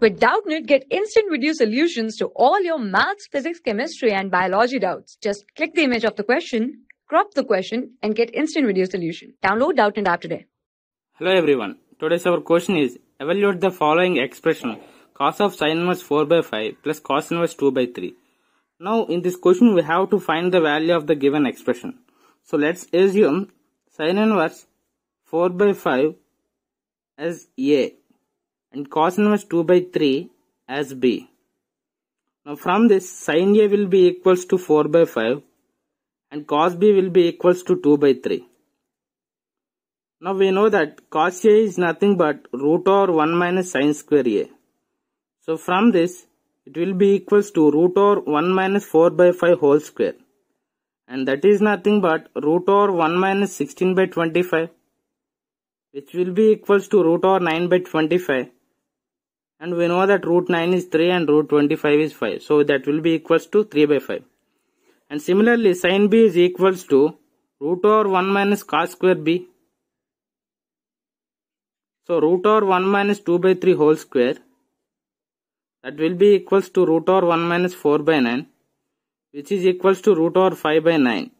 With Doubtnit, get instant video solutions to all your maths, physics, chemistry, and biology doubts. Just click the image of the question, crop the question, and get instant video solution. Download Doubtnit app today. Hello everyone. Today's our question is evaluate the following expression cos of sine inverse 4 by 5 plus cos inverse 2 by 3. Now in this question we have to find the value of the given expression. So let's assume sine inverse 4 by 5 as a and cos inverse 2 by 3 as b. Now from this sin a will be equals to 4 by 5 and cos b will be equals to 2 by 3. Now we know that cos a is nothing but root over 1 minus sin square a. So from this it will be equals to root over 1 minus 4 by 5 whole square and that is nothing but root over 1 minus 16 by 25 which will be equals to root over 9 by 25 and we know that root 9 is 3 and root 25 is 5 so that will be equals to 3 by 5 and similarly sine b is equals to root over 1 minus cos square b so root over 1 minus 2 by 3 whole square that will be equals to root over 1 minus 4 by 9 which is equals to root over 5 by 9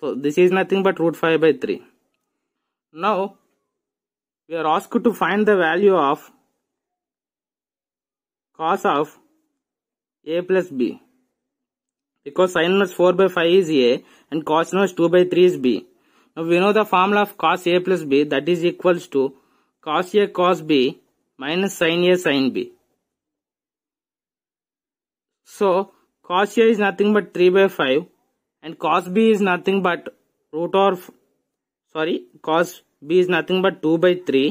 so this is nothing but root 5 by 3 now we are asked to find the value of cos of a plus b because sin inverse 4 by 5 is a and cos inverse 2 by 3 is b. Now we know the formula of cos a plus b that is equals to cos a cos b minus sin a sin b. So cos a is nothing but 3 by 5 and cos b is nothing but root or sorry cos b is nothing but 2 by 3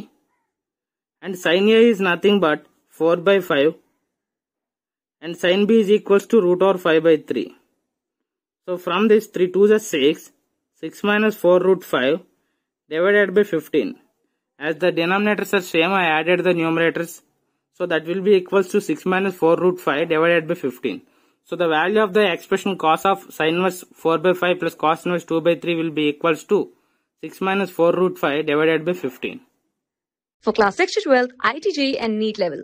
and sin a is nothing but 4 by 5 and sin b is equals to root over 5 by 3. So from this 3 2 is 6, 6 minus 4 root 5 divided by 15. As the denominators are same, I added the numerators. So that will be equals to 6 minus 4 root 5 divided by 15. So the value of the expression cos of sin inverse 4 by 5 plus cos inverse 2 by 3 will be equals to 6 minus 4 root 5 divided by 15. For class 6 to 12, ITG and NEET level